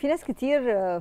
في ناس كتير آه،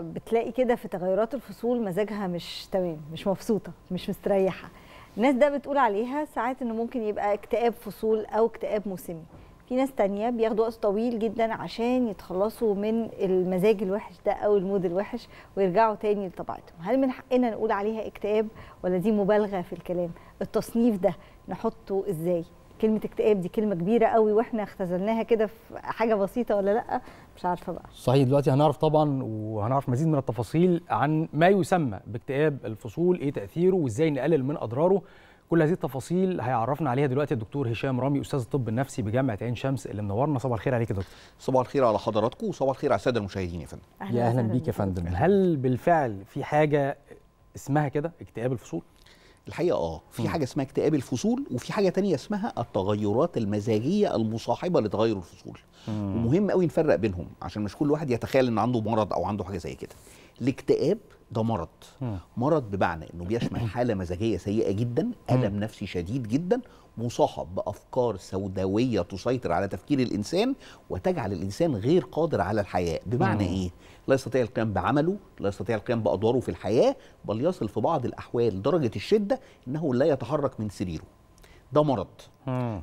بتلاقي كده في تغيرات الفصول مزاجها مش تمام مش مبسوطه مش مستريحه الناس ده بتقول عليها ساعات انه ممكن يبقى اكتئاب فصول او اكتئاب موسمي في ناس تانية بياخدوا وقت طويل جدا عشان يتخلصوا من المزاج الوحش ده او المود الوحش ويرجعوا تاني لطبيعتهم هل من حقنا نقول عليها اكتئاب ولا دي مبالغه في الكلام التصنيف ده نحطه ازاي كلمه اكتئاب دي كلمه كبيره قوي واحنا اختزلناها كده في حاجه بسيطه ولا لا مش عارفه بقى صحيح دلوقتي هنعرف طبعا وهنعرف مزيد من التفاصيل عن ما يسمى باكتئاب الفصول ايه تاثيره وازاي نقلل من اضراره كل هذه التفاصيل هيعرفنا عليها دلوقتي الدكتور هشام رامي استاذ الطب النفسي بجامعه عين شمس اللي منورنا صباح الخير عليك يا دكتور صباح الخير على حضراتكم وصباح الخير على الساده المشاهدين يا فندم يا اهلا بيك يا فندم هل بالفعل في حاجه اسمها كده اكتئاب الفصول الحقيقه اه في حاجه اسمها اكتئاب الفصول وفي حاجه تانية اسمها التغيرات المزاجيه المصاحبه لتغير الفصول مم. ومهم قوي نفرق بينهم عشان مش كل واحد يتخيل ان عنده مرض او عنده حاجه زي كده الاكتئاب ده مرض مرض بمعنى انه بيشمل حاله مزاجيه سيئه جدا الم نفسي شديد جدا مصاحب بافكار سوداويه تسيطر على تفكير الانسان وتجعل الانسان غير قادر على الحياه بمعنى ايه لا يستطيع القيام بعمله لا يستطيع القيام بادواره في الحياه بل يصل في بعض الاحوال لدرجه الشده انه لا يتحرك من سريره ده مرض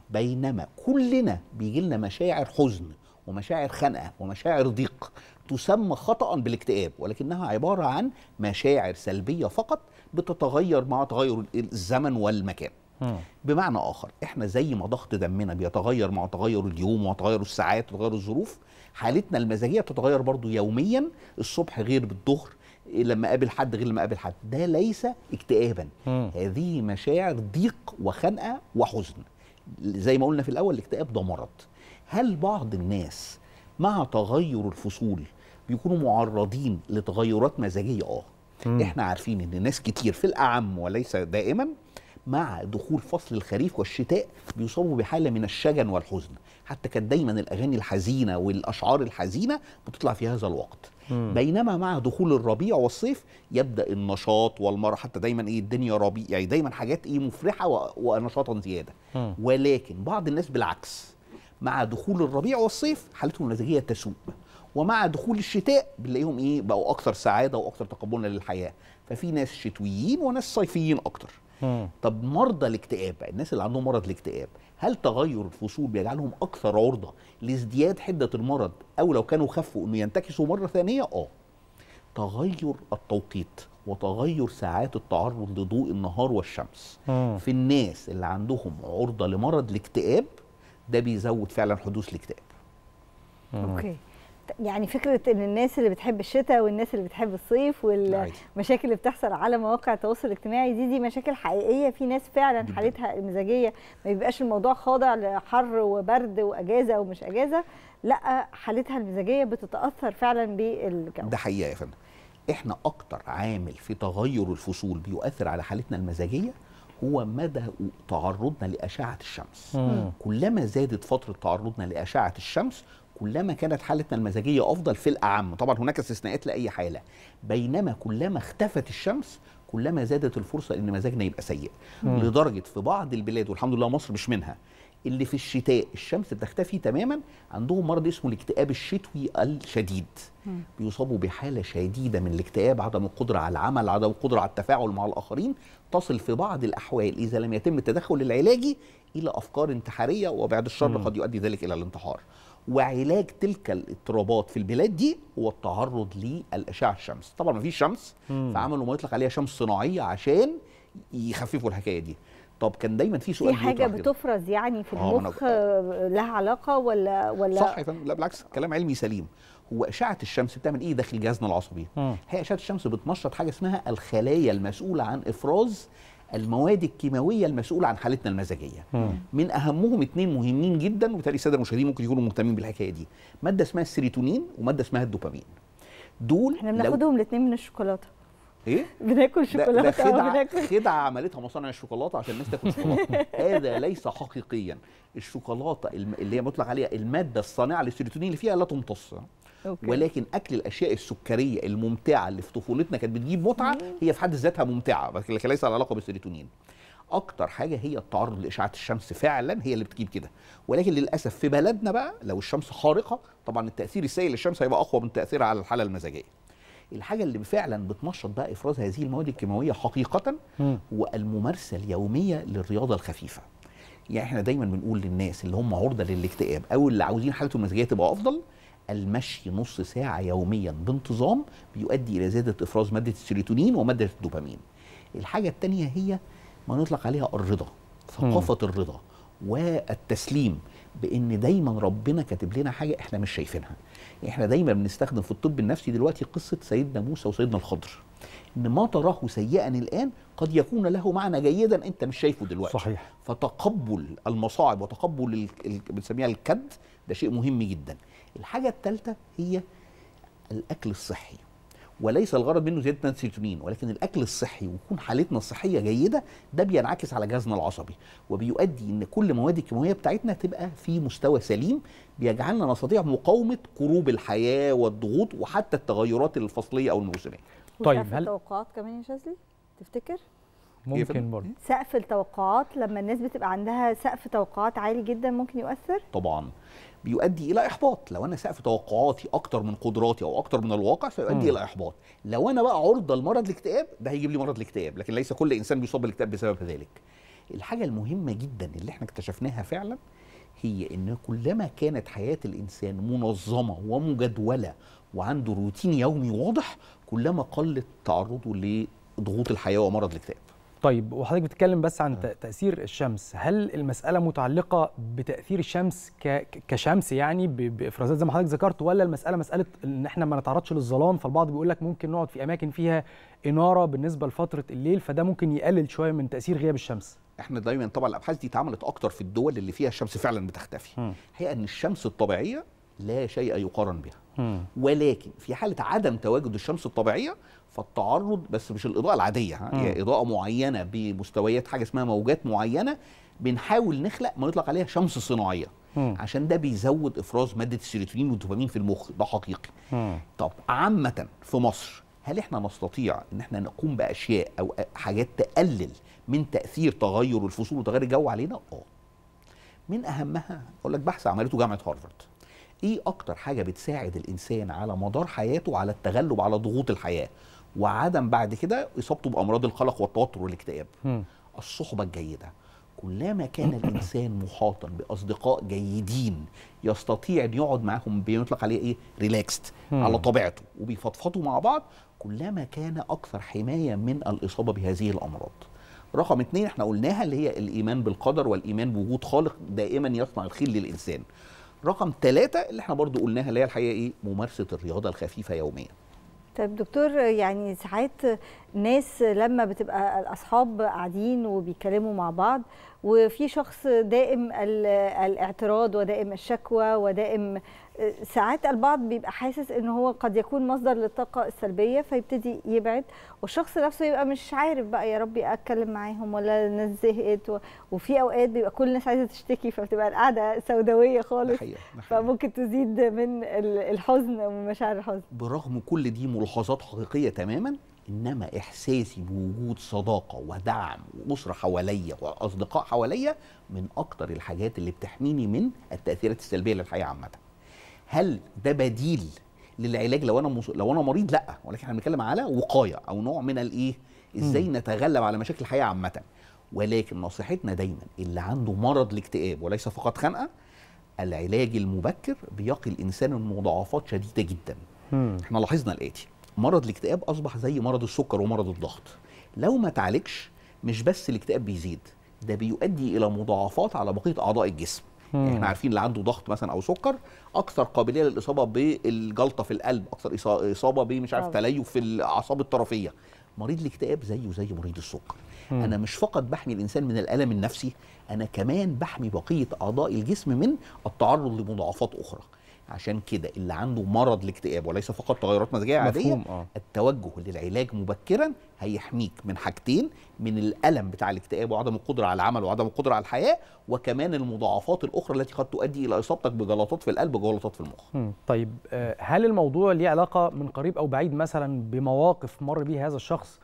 بينما كلنا بيجي لنا مشاعر حزن ومشاعر خنقه ومشاعر ضيق تسمى خطا بالاكتئاب ولكنها عباره عن مشاعر سلبيه فقط بتتغير مع تغير الزمن والمكان بمعنى اخر احنا زي ما ضغط دمنا بيتغير مع تغير اليوم وتغير الساعات وتغير الظروف حالتنا المزاجيه بتتغير برضو يوميا الصبح غير بالظهر لما قابل حد غير لما قابل حد ده ليس اكتئابا هذه مشاعر ضيق وخنقه وحزن زي ما قلنا في الاول الاكتئاب ده مرض هل بعض الناس مع تغير الفصول بيكونوا معرضين لتغيرات مزاجيه اه احنا عارفين ان ناس كتير في الاعم وليس دائما مع دخول فصل الخريف والشتاء بيصابوا بحاله من الشجن والحزن حتى كانت دايما الاغاني الحزينه والاشعار الحزينه بتطلع في هذا الوقت مم. بينما مع دخول الربيع والصيف يبدا النشاط والمرح حتى دايما ايه الدنيا ربيع يعني دايما حاجات ايه مفرحه ونشاطا زياده مم. ولكن بعض الناس بالعكس مع دخول الربيع والصيف حالتهم المزاجيه تسوء ومع دخول الشتاء بنلاقيهم ايه بقوا اكثر سعاده واكثر تقبلا للحياه ففي ناس شتويين وناس صيفيين اكتر طب مرضى الاكتئاب الناس اللي عندهم مرض الاكتئاب هل تغير الفصول بيجعلهم اكثر عرضه لازدياد حده المرض او لو كانوا خفوا انه ينتكسوا مره ثانيه اه تغير التوقيت وتغير ساعات التعرض لضوء النهار والشمس مم. في الناس اللي عندهم عرضه لمرض الاكتئاب ده بيزود فعلا حدوث الاكتئاب اوكي يعني فكره ان الناس اللي بتحب الشتاء والناس اللي بتحب الصيف والمشاكل اللي بتحصل على مواقع التواصل الاجتماعي دي دي مشاكل حقيقيه في ناس فعلا حالتها المزاجيه ما بيبقاش الموضوع خاضع لحر وبرد واجازه ومش اجازه لا حالتها المزاجيه بتتاثر فعلا بالجو ده حقيقه يا فندم احنا اكتر عامل في تغير الفصول بيؤثر على حالتنا المزاجيه هو مدى تعرضنا لأشعة الشمس مم. كلما زادت فترة تعرضنا لأشعة الشمس كلما كانت حالتنا المزاجية أفضل في الأعم طبعا هناك استثناءات لأي حالة بينما كلما اختفت الشمس كلما زادت الفرصة إن مزاجنا يبقى سيء مم. لدرجة في بعض البلاد والحمد لله مصر مش منها اللي في الشتاء الشمس بتختفي تماما عندهم مرض اسمه الاكتئاب الشتوي الشديد بيصابوا بحاله شديده من الاكتئاب عدم القدره على العمل عدم القدره على التفاعل مع الاخرين تصل في بعض الاحوال اذا لم يتم التدخل العلاجي الى افكار انتحاريه وبعد الشر قد يؤدي ذلك الى الانتحار وعلاج تلك الاضطرابات في البلاد دي هو التعرض للاشعه الشمس طبعا ما فيش شمس فعملوا ما يطلق عليها شمس صناعيه عشان يخففوا الحكايه دي طب كان دايما في سؤال في حاجه بتفرز يعني في آه، المخ آه لها علاقه ولا ولا صح لا بالعكس كلام علمي سليم هو اشعه الشمس بتعمل ايه داخل جهازنا العصبي هي اشعه الشمس بتنشط حاجه اسمها الخلايا المسؤوله عن افراز المواد الكيماويه المسؤوله عن حالتنا المزاجيه مم. من اهمهم اثنين مهمين جدا وبالتالي الساده المشاهدين ممكن يكونوا مهتمين بالحكايه دي ماده اسمها السيروتونين وماده اسمها الدوبامين دول احنا بناخدهم الاثنين من الشوكولاته ايه بناكل شوكولاته خدعه خدعه عملتها مصانع الشوكولاته عشان الناس تاكل شوكولاته هذا ليس حقيقيا الشوكولاته اللي هي مطلق عليها الماده الصانعه للسيروتونين اللي فيها لا تمتص أوكي. ولكن اكل الاشياء السكريه الممتعه اللي في طفولتنا كانت بتجيب متعه هي في حد ذاتها ممتعه لكن ليس لها علاقه بالسيروتونين اكتر حاجه هي التعرض لاشعه الشمس فعلا هي اللي بتجيب كده ولكن للاسف في بلدنا بقى لو الشمس خارقه طبعا التاثير السيء للشمس هيبقى اقوى من تاثيرها على الحاله المزاجيه الحاجه اللي فعلا بتنشط بقى افراز هذه المواد الكيماويه حقيقه هو الممارسه اليوميه للرياضه الخفيفه يعني احنا دايما بنقول للناس اللي هم عرضه للاكتئاب او اللي عاوزين حالتهم المزاجيه تبقى افضل المشي نص ساعه يوميا بانتظام بيؤدي الى زياده افراز ماده السيروتونين وماده الدوبامين الحاجه الثانيه هي ما نطلق عليها الرضا ثقافه الرضا والتسليم بان دايما ربنا كاتب لنا حاجه احنا مش شايفينها احنا دايما بنستخدم في الطب النفسي دلوقتي قصه سيدنا موسى وسيدنا الخضر ان ما تراه سيئا الان قد يكون له معنى جيدا انت مش شايفه دلوقتي صحيح فتقبل المصاعب وتقبل بنسميها الكد ده شيء مهم جدا الحاجه الثالثه هي الاكل الصحي وليس الغرض منه زياده السيرتونين ولكن الاكل الصحي ويكون حالتنا الصحيه جيده ده بينعكس على جهازنا العصبي وبيؤدي ان كل المواد الكيماويه بتاعتنا تبقى في مستوى سليم بيجعلنا نستطيع مقاومه كروب الحياه والضغوط وحتى التغيرات الفصليه او الموسميه. طيب هل التوقعات كمان يا شاذلي تفتكر؟ ممكن برضه سقف التوقعات لما الناس بتبقى عندها سقف توقعات عالي جدا ممكن يؤثر طبعا بيؤدي الى احباط لو انا سقف توقعاتي اكتر من قدراتي او اكتر من الواقع فيؤدي الى احباط لو انا بقى عرضه لمرض الاكتئاب ده هيجيب لي مرض الاكتئاب لكن ليس كل انسان بيصاب بالاكتئاب بسبب ذلك الحاجه المهمه جدا اللي احنا اكتشفناها فعلا هي ان كلما كانت حياه الانسان منظمه ومجدوله وعنده روتين يومي واضح كلما قلت تعرضه لضغوط الحياه ومرض الاكتئاب طيب وحضرتك بتتكلم بس عن آه. تاثير الشمس هل المساله متعلقه بتاثير الشمس كشمس يعني بافرازات زي ما حضرتك ذكرت ولا المساله مساله ان احنا ما نتعرضش للظلام فالبعض بيقول لك ممكن نقعد في اماكن فيها اناره بالنسبه لفتره الليل فده ممكن يقلل شويه من تاثير غياب الشمس احنا دايما طبعا الابحاث دي اتعملت اكتر في الدول اللي فيها الشمس فعلا بتختفي هي ان الشمس الطبيعيه لا شيء يقارن بها ولكن في حاله عدم تواجد الشمس الطبيعيه فالتعرض بس مش الاضاءه العاديه هي اضاءه معينه بمستويات حاجه اسمها موجات معينه بنحاول نخلق ما يطلق عليها شمس صناعيه عشان ده بيزود افراز ماده السيروتونين والدوبامين في المخ ده حقيقي طب عامه في مصر هل احنا نستطيع ان احنا نقوم باشياء او حاجات تقلل من تاثير تغير الفصول وتغير الجو علينا اه من اهمها اقول لك بحث عملته جامعه هارفارد ايه اكتر حاجه بتساعد الانسان على مدار حياته على التغلب على ضغوط الحياه وعدم بعد كده اصابته بامراض القلق والتوتر والاكتئاب الصحبه الجيده كلما كان الانسان محاطا باصدقاء جيدين يستطيع ان يقعد معاهم بيطلق عليه ايه ريلاكست على طبيعته وبيفضفضوا مع بعض كلما كان اكثر حمايه من الاصابه بهذه الامراض رقم اثنين احنا قلناها اللي هي الايمان بالقدر والايمان بوجود خالق دائما يصنع الخير للانسان رقم ثلاثة اللي احنا برضو قلناها اللي هي الحقيقة ايه ممارسة الرياضة الخفيفة يوميا طيب دكتور يعني ساعات ناس لما بتبقى الاصحاب قاعدين وبيتكلموا مع بعض وفي شخص دائم الاعتراض ودائم الشكوى ودائم ساعات البعض بيبقى حاسس ان هو قد يكون مصدر للطاقه السلبيه فيبتدي يبعد والشخص نفسه يبقى مش عارف بقى يا ربي اتكلم معاهم ولا الناس زهقت و... وفي اوقات بيبقى كل الناس عايزه تشتكي فبتبقى القعده سوداويه خالص نحية. نحية. فممكن تزيد من الحزن ومشاعر الحزن برغم كل دي ملاحظات حقيقيه تماما انما احساسي بوجود صداقه ودعم واسره حواليا واصدقاء حواليا من اكتر الحاجات اللي بتحميني من التاثيرات السلبيه للحياه عامه هل ده بديل للعلاج لو انا مص... لو انا مريض لا ولكن احنا بنتكلم على وقايه او نوع من الايه ازاي نتغلب على مشاكل الحياه عامه ولكن نصيحتنا دايما اللي عنده مرض الاكتئاب وليس فقط خنقه العلاج المبكر بيقي الانسان من مضاعفات شديده جدا م. احنا لاحظنا الاتي مرض الاكتئاب اصبح زي مرض السكر ومرض الضغط لو ما تعالجش مش بس الاكتئاب بيزيد ده بيؤدي الى مضاعفات على بقيه اعضاء الجسم يعني احنا عارفين اللي عنده ضغط مثلا او سكر اكثر قابليه للاصابه بالجلطه في القلب اكثر اصابه بمش عارف آه. تليف في الاعصاب الطرفيه مريض الاكتئاب زيه زي مريض السكر مم. انا مش فقط بحمي الانسان من الالم النفسي انا كمان بحمي بقيه اعضاء الجسم من التعرض لمضاعفات اخرى عشان كده اللي عنده مرض الاكتئاب وليس فقط تغيرات مزاجيه عاديه آه. التوجه للعلاج مبكرا هيحميك من حاجتين من الالم بتاع الاكتئاب وعدم القدره على العمل وعدم القدره على الحياه وكمان المضاعفات الاخرى التي قد تؤدي الى اصابتك بجلطات في القلب وجلطات في المخ. طيب آه، هل الموضوع ليه علاقه من قريب او بعيد مثلا بمواقف مر بيها هذا الشخص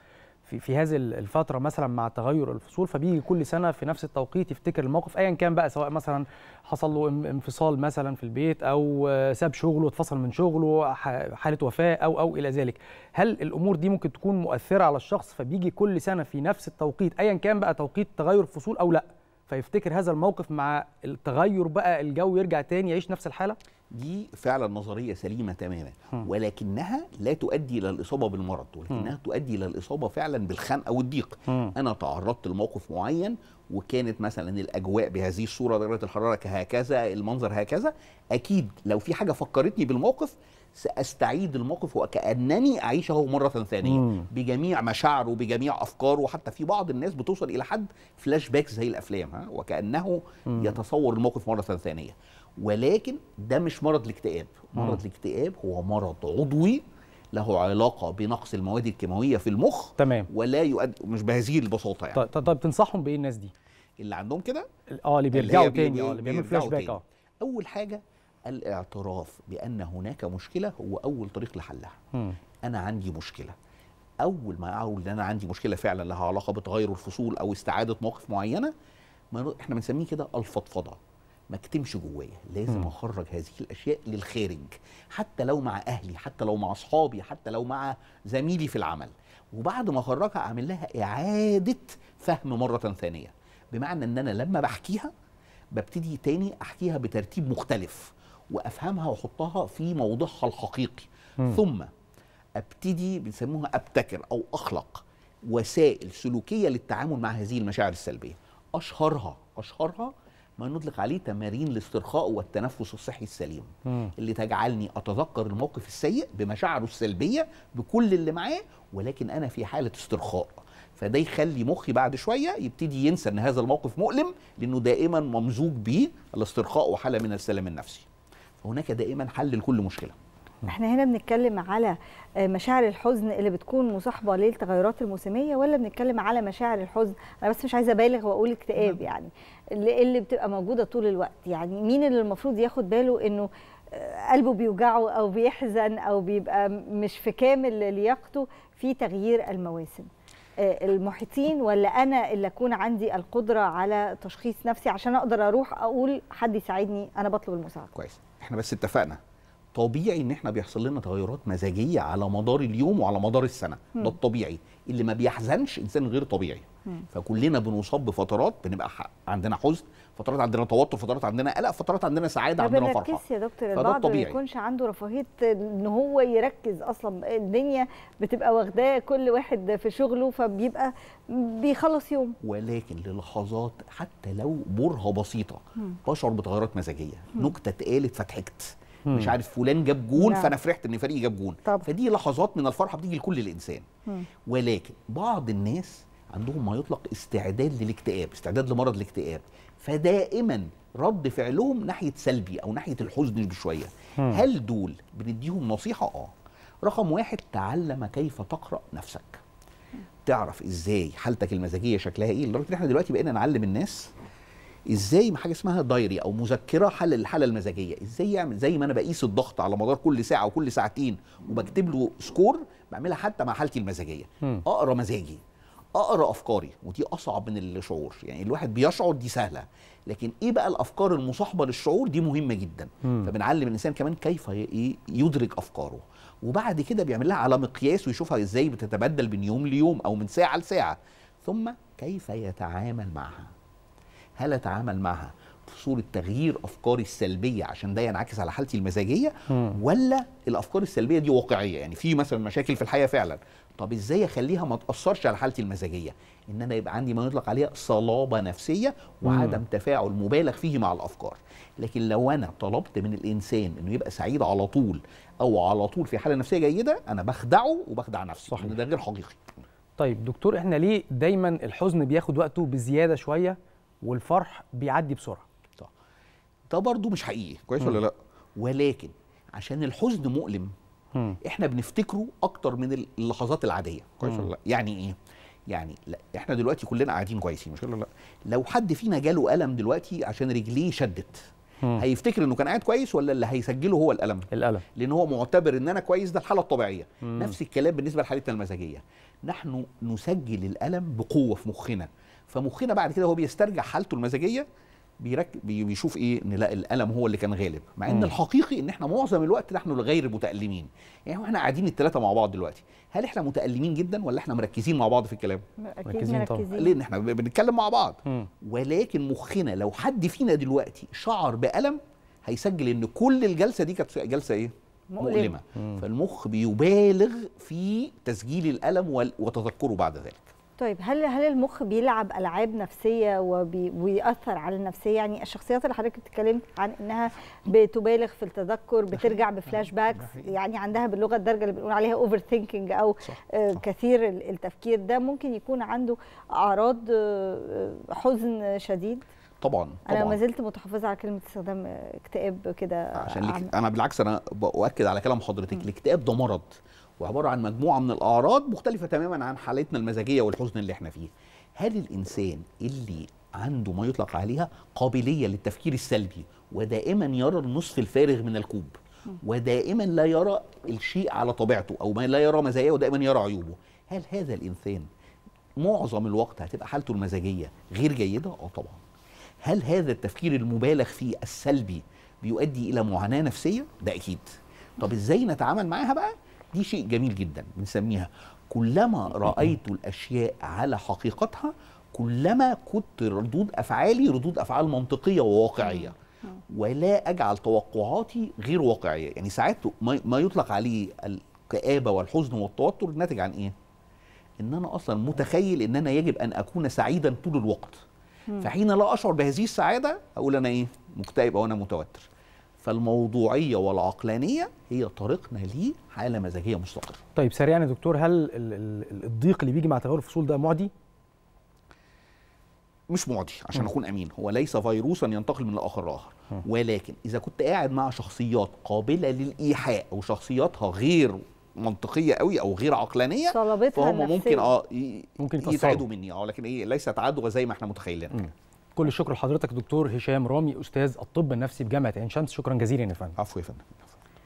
في في هذه الفتره مثلا مع تغير الفصول فبيجي كل سنه في نفس التوقيت يفتكر الموقف ايا كان بقى سواء مثلا حصل له انفصال مثلا في البيت او ساب شغله اتفصل من شغله حاله وفاه او او الى ذلك هل الامور دي ممكن تكون مؤثره على الشخص فبيجي كل سنه في نفس التوقيت ايا كان بقى توقيت تغير الفصول او لا فيفتكر هذا الموقف مع التغير بقى الجو يرجع تاني يعيش نفس الحاله دي فعلا نظريه سليمه تماما ولكنها لا تؤدي الى الاصابه بالمرض ولكنها تؤدي الى الاصابه فعلا أو الضيق انا تعرضت لموقف معين وكانت مثلا الاجواء بهذه الصوره درجه الحراره هكذا المنظر هكذا اكيد لو في حاجه فكرتني بالموقف ساستعيد الموقف وكانني اعيشه مره ثانيه مم. بجميع مشاعره بجميع افكاره حتى في بعض الناس بتوصل الى حد فلاش باك زي الافلام ها وكانه مم. يتصور الموقف مره ثانيه ولكن ده مش مرض الاكتئاب مرض الاكتئاب هو مرض عضوي له علاقه بنقص المواد الكيماويه في المخ تمام ولا يؤدي مش بهذه البساطه يعني طيب،, طيب, طيب تنصحهم بايه الناس دي اللي عندهم كده اه اللي بيرجعوا تاني اه اللي بيعملوا فلاش باك اه اول حاجه الاعتراف بان هناك مشكله هو اول طريق لحلها م. انا عندي مشكله اول ما اقول ان انا عندي مشكله فعلا لها علاقه بتغير الفصول او استعاده مواقف معينه احنا بنسميه كده الفضفضه ما اكتمش جوايا لازم اخرج هذه الاشياء للخارج حتى لو مع اهلي حتى لو مع اصحابي حتى لو مع زميلي في العمل وبعد ما اخرجها اعمل لها اعاده فهم مره ثانيه بمعنى ان انا لما بحكيها ببتدي تاني احكيها بترتيب مختلف وافهمها واحطها في موضعها الحقيقي م. ثم ابتدي بيسموها ابتكر او اخلق وسائل سلوكيه للتعامل مع هذه المشاعر السلبيه اشهرها اشهرها ما نطلق عليه تمارين الاسترخاء والتنفس الصحي السليم م. اللي تجعلني اتذكر الموقف السيء بمشاعره السلبيه بكل اللي معاه ولكن انا في حاله استرخاء فده يخلي مخي بعد شويه يبتدي ينسى ان هذا الموقف مؤلم لانه دائما ممزوج به الاسترخاء وحاله من السلام النفسي فهناك دائما حل لكل مشكله احنا هنا بنتكلم على آه، مشاعر الحزن اللي بتكون مصاحبه للتغيرات الموسميه ولا بنتكلم على مشاعر الحزن انا بس مش عايزه ابالغ واقول اكتئاب يعني اللي, اللي بتبقى موجوده طول الوقت يعني مين اللي المفروض ياخد باله انه آه، قلبه بيوجعه او بيحزن او بيبقى مش في كامل لياقته في تغيير المواسم آه، المحيطين ولا انا اللي اكون عندي القدره على تشخيص نفسي عشان اقدر اروح اقول حد يساعدني انا بطلب المساعده كويس احنا بس اتفقنا طبيعي ان احنا بيحصل لنا تغيرات مزاجيه على مدار اليوم وعلى مدار السنه م. ده الطبيعي اللي ما بيحزنش انسان غير طبيعي م. فكلنا بنصاب بفترات بنبقى عندنا حزن فترات عندنا توتر فترات عندنا قلق فترات عندنا سعاده عندنا فرحه يا دكتور البعض ما بيكونش عنده رفاهيه ان هو يركز اصلا الدنيا بتبقى واخداه كل واحد في شغله فبيبقى بيخلص يوم ولكن للحظات حتى لو برهه بسيطه بشعر بتغيرات مزاجيه نكته اتقالت فضحكت مم. مش عارف فلان جاب جون نعم. فانا فرحت ان فريقي جاب جون طب. فدي لحظات من الفرحه بتيجي لكل الانسان مم. ولكن بعض الناس عندهم ما يطلق استعداد للاكتئاب استعداد لمرض الاكتئاب فدائما رد فعلهم ناحيه سلبي او ناحيه الحزن بشويه مم. هل دول بنديهم نصيحه اه رقم واحد تعلم كيف تقرا نفسك تعرف ازاي حالتك المزاجيه شكلها ايه لدرجه ان احنا دلوقتي بقينا نعلم الناس ازاي حاجه اسمها دايري او مذكره حل الحاله المزاجيه ازاي يعمل زي ما انا بقيس الضغط على مدار كل ساعه وكل ساعتين وبكتب له سكور بعملها حتى مع حالتي المزاجيه اقرا مزاجي اقرا افكاري ودي اصعب من الشعور يعني الواحد بيشعر دي سهله لكن ايه بقى الافكار المصاحبه للشعور دي مهمه جدا فبنعلم الانسان كمان كيف يدرك افكاره وبعد كده بيعمل لها على مقياس ويشوفها ازاي بتتبدل من يوم ليوم او من ساعه لساعه ثم كيف يتعامل معها هل اتعامل معها في صورة تغيير أفكاري السلبية عشان ده ينعكس على حالتي المزاجية ولا الأفكار السلبية دي واقعية يعني في مثلا مشاكل في الحياة فعلا طب إزاي أخليها ما تأثرش على حالتي المزاجية إن أنا يبقى عندي ما يطلق عليها صلابة نفسية وعدم تفاعل مبالغ فيه مع الأفكار لكن لو أنا طلبت من الإنسان إنه يبقى سعيد على طول أو على طول في حالة نفسية جيدة أنا بخدعه وبخدع نفسي صحيح. ده غير حقيقي طيب دكتور احنا ليه دايما الحزن بياخد وقته بزياده شويه والفرح بيعدي بسرعه صح ده برضه مش حقيقي كويس ولا لا ولكن عشان الحزن مؤلم م. احنا بنفتكره اكتر من اللحظات العاديه كويس ولا لا يعني ايه يعني لا احنا دلوقتي كلنا قاعدين كويسين مش ولا لا لو حد فينا جاله الم دلوقتي عشان رجليه شدت مم. هيفتكر انه كان قاعد كويس ولا اللي هيسجله هو الالم الالم لان هو معتبر ان انا كويس ده الحاله الطبيعيه مم. نفس الكلام بالنسبه لحالتنا المزاجيه نحن نسجل الالم بقوه في مخنا فمخنا بعد كده هو بيسترجع حالته المزاجيه بيشوف ايه ان لا الالم هو اللي كان غالب مع ان الحقيقي ان احنا معظم الوقت نحن الغير متالمين يعني احنا قاعدين الثلاثه مع بعض دلوقتي هل احنا متالمين جدا ولا احنا مركزين مع بعض في الكلام مركزين طبعا ان احنا بنتكلم مع بعض مم. ولكن مخنا لو حد فينا دلوقتي شعر بالم هيسجل ان كل الجلسه دي كانت جلسه ايه مؤلمه, مؤلمة. فالمخ بيبالغ في تسجيل الالم وتذكره بعد ذلك طيب هل هل المخ بيلعب العاب نفسيه وبيأثر على النفسيه يعني الشخصيات اللي حضرتك اتكلمت عن انها بتبالغ في التذكر بترجع بفلاش باكس يعني عندها باللغه الدارجه اللي بنقول عليها اوفر ثينكينج او صح. آه، كثير التفكير ده ممكن يكون عنده اعراض آه، حزن شديد طبعا انا طبعاً. ما زلت متحفظه على كلمه استخدام آه، اكتئاب كده عشان انا بالعكس انا باكد على كلام حضرتك الاكتئاب ده مرض وعباره عن مجموعه من الاعراض مختلفه تماما عن حالتنا المزاجيه والحزن اللي احنا فيه هل الانسان اللي عنده ما يطلق عليها قابليه للتفكير السلبي ودائما يرى النصف الفارغ من الكوب ودائما لا يرى الشيء على طبيعته او ما لا يرى مزاياه ودائما يرى عيوبه هل هذا الانسان معظم الوقت هتبقى حالته المزاجيه غير جيده اه طبعا هل هذا التفكير المبالغ فيه السلبي بيؤدي الى معاناه نفسيه ده اكيد طب ازاي نتعامل معاها بقى دي شيء جميل جدا بنسميها كلما رايت الاشياء على حقيقتها كلما كنت ردود افعالي ردود افعال منطقيه وواقعيه ولا اجعل توقعاتي غير واقعيه يعني ساعات ما يطلق عليه الكابه والحزن والتوتر ناتج عن ايه ان انا اصلا متخيل ان انا يجب ان اكون سعيدا طول الوقت فحين لا اشعر بهذه السعاده اقول انا ايه مكتئب او انا متوتر فالموضوعيه والعقلانيه هي طريقنا لحاله مزاجيه مستقره. طيب سريعا يا دكتور هل الضيق اللي بيجي مع تغير الفصول ده معدي؟ مش معدي عشان اكون امين هو ليس فيروسا ينتقل من الاخر لاخر ولكن اذا كنت قاعد مع شخصيات قابله للايحاء او شخصياتها غير منطقيه قوي او غير عقلانيه فهم ممكن اه ممكن يتعدوا مني اه لكن ايه ليس تعادوا زي ما احنا متخيلين كل الشكر لحضرتك دكتور هشام رامي استاذ الطب النفسي بجامعه عين شمس شكرا جزيلا يا فندم عفوا يا فندم